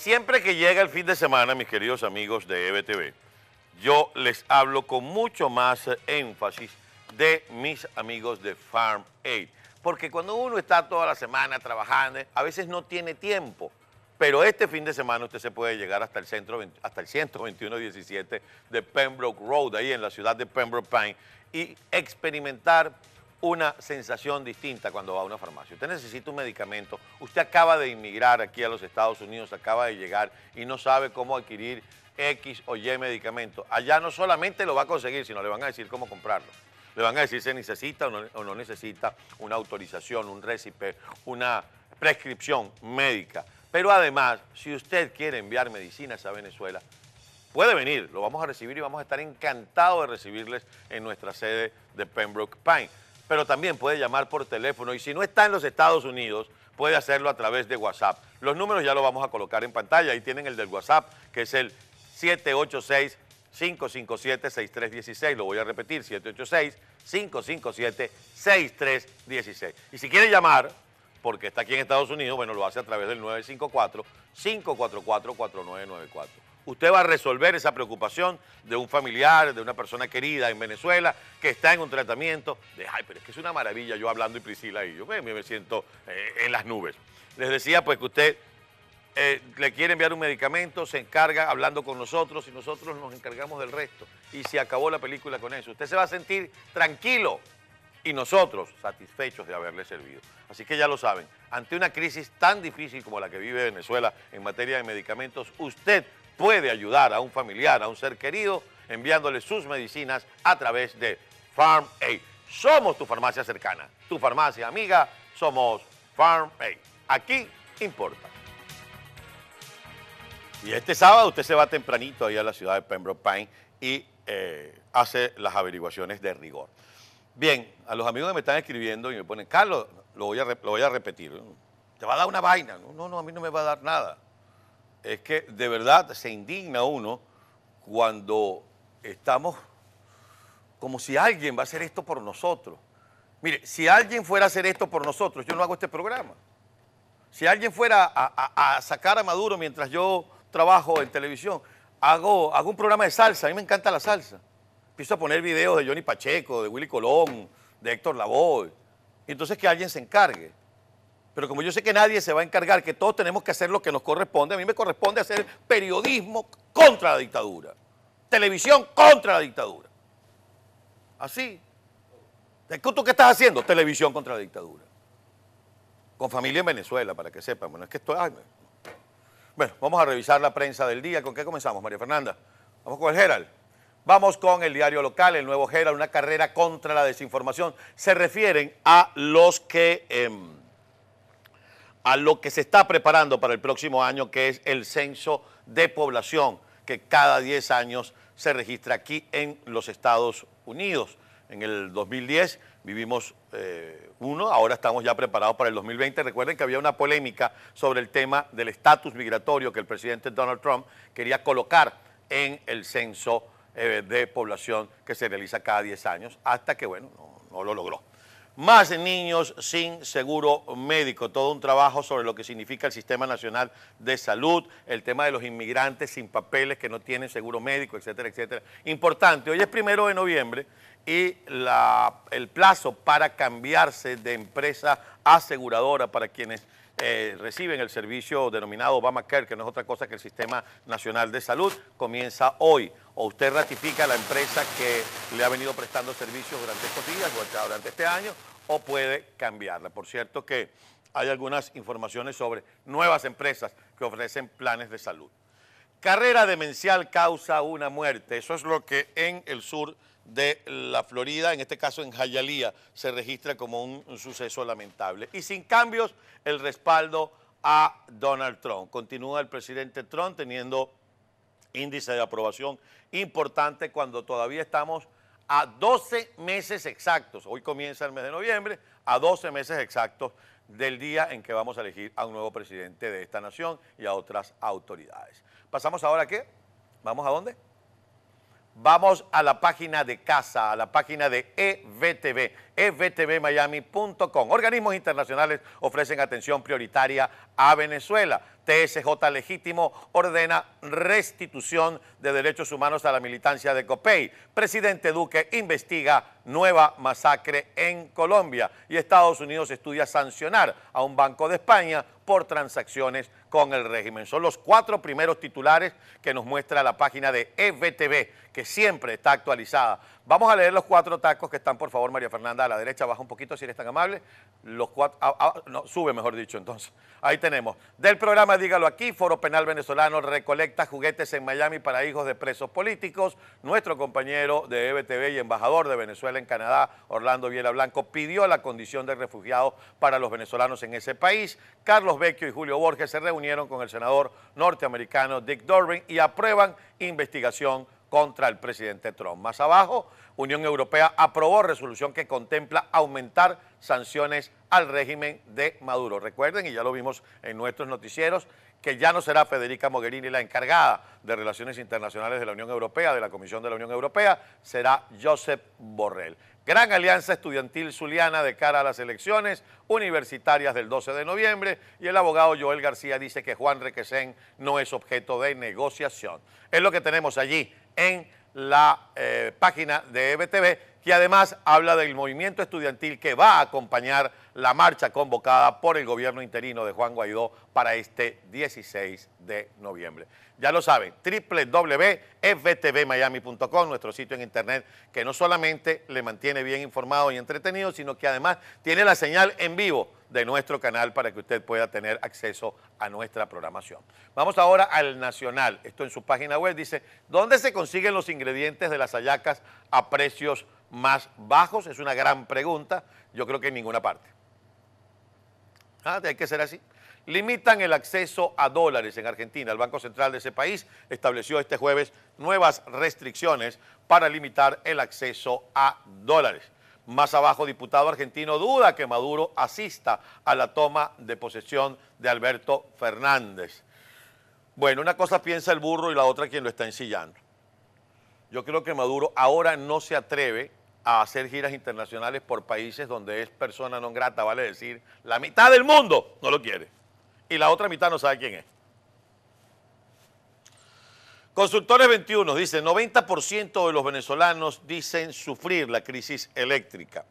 siempre que llega el fin de semana, mis queridos amigos de EBTV, yo les hablo con mucho más énfasis de mis amigos de Farm Aid. Porque cuando uno está toda la semana trabajando, a veces no tiene tiempo. Pero este fin de semana usted se puede llegar hasta el centro, hasta el 12117 de Pembroke Road, ahí en la ciudad de Pembroke Pines, y experimentar una sensación distinta cuando va a una farmacia. Usted necesita un medicamento, usted acaba de inmigrar aquí a los Estados Unidos, acaba de llegar y no sabe cómo adquirir X o Y medicamento. Allá no solamente lo va a conseguir, sino le van a decir cómo comprarlo. Le van a decir si necesita o no, necesita una autorización, un récipe, una prescripción médica. Pero además, si usted quiere enviar medicinas a Venezuela, puede venir, lo vamos a recibir y vamos a estar encantados de recibirles en nuestra sede de Pembroke Pine pero también puede llamar por teléfono y si no está en los Estados Unidos, puede hacerlo a través de WhatsApp. Los números ya los vamos a colocar en pantalla, ahí tienen el del WhatsApp, que es el 786 557-6316, lo voy a repetir, 786-557-6316. Y si quiere llamar, porque está aquí en Estados Unidos, bueno, lo hace a través del 954-544-4994 usted va a resolver esa preocupación de un familiar, de una persona querida en Venezuela que está en un tratamiento de, ay, pero es que es una maravilla yo hablando y Priscila y yo me, me siento eh, en las nubes. Les decía pues que usted eh, le quiere enviar un medicamento, se encarga hablando con nosotros y nosotros nos encargamos del resto. Y se acabó la película con eso. Usted se va a sentir tranquilo y nosotros satisfechos de haberle servido. Así que ya lo saben, ante una crisis tan difícil como la que vive Venezuela en materia de medicamentos, usted puede ayudar a un familiar, a un ser querido, enviándole sus medicinas a través de Farm Aid. Somos tu farmacia cercana, tu farmacia amiga, somos Farm Aid. Aquí importa. Y este sábado usted se va tempranito ahí a la ciudad de Pembroke Pines y eh, hace las averiguaciones de rigor. Bien, a los amigos que me están escribiendo y me ponen, Carlos, lo voy a, voy a repetir, te va a dar una vaina. No, no, no, a mí no me va a dar nada es que de verdad se indigna uno cuando estamos como si alguien va a hacer esto por nosotros. Mire, si alguien fuera a hacer esto por nosotros, yo no hago este programa. Si alguien fuera a, sacar a Maduro mientras yo trabajo en televisión, hago, hago un programa de salsa, a mí me encanta la salsa. Empiezo a poner videos de Johnny Pacheco, de Willy Colón, de Héctor Lavoe. Entonces que alguien se encargue. Pero como yo sé que nadie se va a encargar, que todos tenemos que hacer lo que nos corresponde, a mí me corresponde hacer periodismo contra la dictadura, televisión contra la dictadura. Así. ¿Tú qué estás haciendo? Televisión contra la dictadura. Con familia en Venezuela, para que sepan. Bueno, es que esto... bueno, vamos a revisar la prensa del día. ¿Con qué comenzamos, María Fernanda? Vamos con el Herald. Vamos con el diario local, el nuevo Herald, una carrera contra la desinformación. Se refieren a los que... Em, a lo que se está preparando para el próximo año, que es el censo de población, que cada 10 años se registra aquí en los Estados Unidos. En el 2010 vivimos eh, uno, ahora estamos ya preparados para el 2020. Recuerden que había una polémica sobre el tema del estatus migratorio que el presidente Donald Trump quería colocar en el censo eh, de población que se realiza cada 10 años, hasta que, bueno, no lo logró más niños sin seguro médico. Todo un trabajo sobre lo que significa el Sistema Nacional de Salud, el tema de los inmigrantes sin papeles que no tienen seguro médico, etcétera, etcétera. Importante, hoy es primero de noviembre y el plazo para cambiarse de empresa aseguradora para quienes eh, reciben el servicio denominado Obamacare, que no es otra cosa que el Sistema Nacional de Salud, comienza hoy. O usted ratifica la empresa que le ha venido prestando servicios durante estos días, durante este año, o puede cambiarla. Por cierto que hay algunas informaciones sobre nuevas empresas que ofrecen planes de salud. Carrera demencial causa una muerte. Eso es lo que en el sur de la Florida, en este caso en Jayalía, se registra como un, un, suceso lamentable. Y sin cambios, el respaldo a Donald Trump. Continúa el presidente Trump teniendo índice de aprobación importante cuando todavía estamos a 12 meses exactos, hoy comienza el mes de noviembre, a 12 meses exactos del día en que vamos a elegir a un nuevo presidente de esta nación y a otras autoridades. ¿Pasamos ahora a qué? ¿Vamos a dónde? Vamos a la página de casa, a la página de EVTV fbtvmiami.com. Organismos internacionales ofrecen atención prioritaria a Venezuela. TSJ Legítimo ordena restitución de derechos humanos a la militancia de COPEI. Presidente Duque investiga nueva masacre en Colombia y Estados Unidos estudia sancionar a un banco de España por transacciones con el régimen. Son los cuatro primeros titulares que nos muestra la página de EBTV, que siempre está actualizada. Vamos a leer los cuatro tacos que están, por favor, María Fernanda la derecha baja un poquito, si eres tan amable. Los cuatro, ah, ah, no, sube mejor dicho entonces. Ahí tenemos. Del programa Dígalo Aquí, Foro Penal Venezolano recolecta juguetes en Miami para hijos de presos políticos. Nuestro compañero de EBTV y embajador de Venezuela en Canadá, Orlando Viela Blanco, pidió la condición de refugiado para los venezolanos en ese país. Carlos Vecchio y Julio Borges se reunieron con el senador norteamericano Dick Durbin y aprueban investigación contra el presidente Trump. Más abajo, Unión Europea aprobó resolución que contempla aumentar sanciones al régimen de Maduro. Recuerden, y ya lo vimos en nuestros noticieros, que ya no será Federica Mogherini la encargada de Relaciones Internacionales de la Unión Europea, de la Comisión de la Unión Europea, será Josep Borrell. Gran Alianza Estudiantil Zuliana de cara a las elecciones universitarias del 12 de noviembre y el abogado Joel García dice que Juan Requesén no es objeto de negociación. Es lo que tenemos allí en la eh, página de EBTV, que además habla del movimiento estudiantil que va a acompañar la marcha convocada por el gobierno interino de Juan Guaidó para este 16 de noviembre. Ya lo saben, www.fbtvmiami.com, nuestro sitio en internet que no solamente le mantiene bien informado y entretenido, sino que además tiene la señal en vivo de nuestro canal para que usted pueda tener acceso a nuestra programación. Vamos ahora al Nacional. Esto en su página web dice, ¿dónde se consiguen los ingredientes de las ayacas a precios más bajos? Es una gran pregunta. Yo creo que en ninguna parte. Ah, hay que ser así limitan el acceso a dólares en Argentina. El Banco Central de ese país estableció este jueves nuevas restricciones para limitar el acceso a dólares. Más abajo, diputado argentino duda que Maduro asista a la toma de posesión de Alberto Fernández. Bueno, una cosa piensa el burro y la otra quien lo está ensillando. Yo creo que Maduro ahora no se atreve a hacer giras internacionales por países donde es persona no grata, vale decir, la mitad del mundo no lo quiere y la otra mitad no sabe quién es. Consultores 21 dice, 90% de los venezolanos dicen sufrir la crisis eléctrica.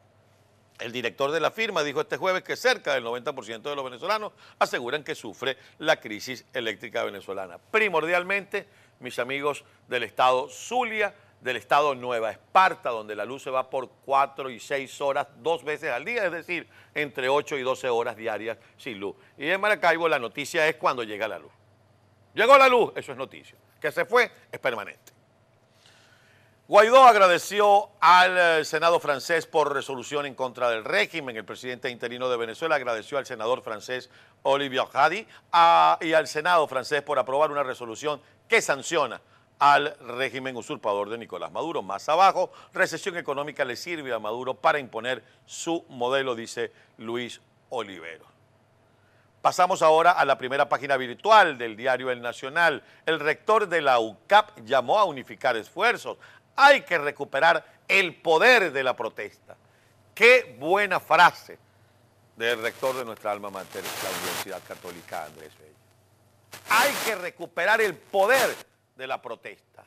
El director de la firma dijo este jueves que cerca del 90% de los venezolanos aseguran que sufre la crisis eléctrica venezolana. Primordialmente, mis amigos del estado Zulia, del estado Nueva Esparta, donde la luz se va por 4 y 6 horas dos veces al día, es decir, entre 8 y 12 horas diarias sin luz. Y en Maracaibo la noticia es cuando llega la luz. Llegó la luz, eso es noticia. Que se fue es permanente. Guaidó agradeció al eh, Senado francés por resolución en contra del régimen. El presidente interino de Venezuela agradeció al senador francés Olivier Hadi ah, y al Senado francés por aprobar una resolución que sanciona al régimen usurpador de Nicolás Maduro. Más abajo, recesión económica le sirve a Maduro para imponer su modelo, dice Luis Olivero. Pasamos ahora a la primera página virtual del diario El Nacional. El rector de la UCAP llamó a unificar esfuerzos. Hay que recuperar el poder de la protesta. Qué buena frase del rector de nuestra alma mater, la Universidad Católica Andrés Bello. Hay que recuperar el poder de la protesta.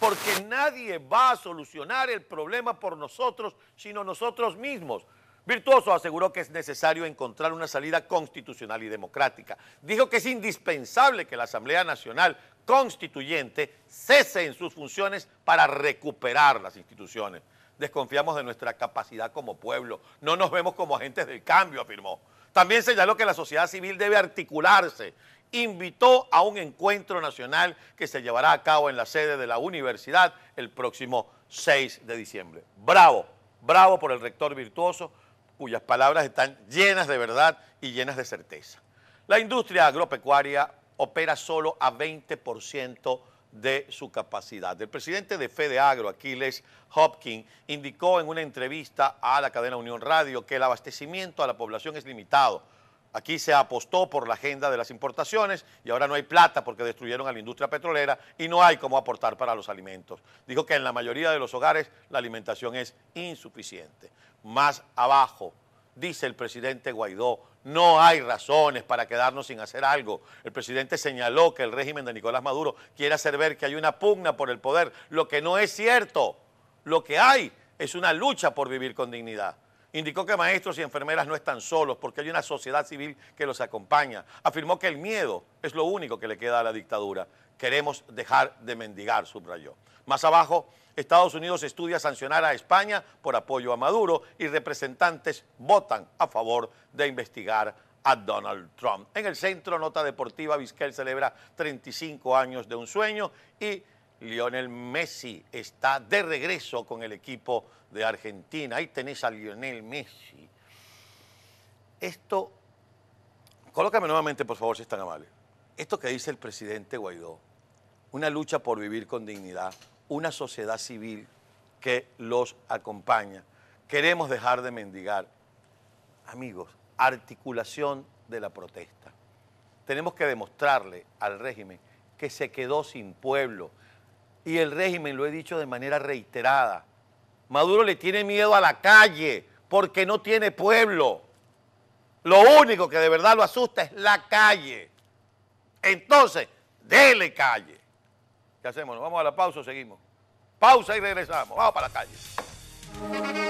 Porque nadie va a solucionar el problema por nosotros, sino nosotros mismos. Virtuoso aseguró que es necesario encontrar una salida constitucional y democrática. Dijo que es indispensable que la Asamblea Nacional Constituyente cese en sus funciones para recuperar las instituciones. Desconfiamos de nuestra capacidad como pueblo. No nos vemos como agentes del cambio, afirmó. También señaló que la sociedad civil debe articularse invitó a un encuentro nacional que se llevará a cabo en la sede de la universidad el próximo 6 de diciembre. Bravo, bravo por el rector virtuoso, cuyas palabras están llenas de verdad y llenas de certeza. La industria agropecuaria opera solo a 20% de su capacidad. El presidente de Fede Agro, Aquiles Hopkins, indicó en una entrevista a la cadena Unión Radio que el abastecimiento a la población es limitado Aquí se apostó por la agenda de las importaciones y ahora no hay plata porque destruyeron a la industria petrolera y no hay cómo aportar para los alimentos. Dijo que en la mayoría de los hogares la alimentación es insuficiente. Más abajo, dice el presidente Guaidó, no hay razones para quedarnos sin hacer algo. El presidente señaló que el régimen de Nicolás Maduro quiere hacer ver que hay una pugna por el poder, lo que no es cierto. Lo que hay es una lucha por vivir con dignidad. Indicó que maestros y enfermeras no están solos porque hay una sociedad civil que los acompaña. Afirmó que el miedo es lo único que le queda a la dictadura. Queremos dejar de mendigar, subrayó. Más abajo, Estados Unidos estudia sancionar a España por apoyo a Maduro y representantes votan a favor de investigar a Donald Trump. En el centro, nota deportiva, Vizquel celebra 35 años de un sueño y Lionel Messi está de regreso con el equipo de Argentina. Ahí tenés a Lionel Messi. Esto, colócame nuevamente, por favor, si es tan amable. Esto que dice el presidente Guaidó, una lucha por vivir con dignidad, una sociedad civil que los acompaña. Queremos dejar de mendigar. Amigos, articulación de la protesta. Tenemos que demostrarle al régimen que se quedó sin pueblo, y el régimen, lo he dicho de manera reiterada. Maduro le tiene miedo a la calle porque no tiene pueblo. Lo único que de verdad lo asusta es la calle. Entonces, dele calle. ¿Qué hacemos? vamos a la pausa o seguimos. Pausa y regresamos. Vamos para la calle.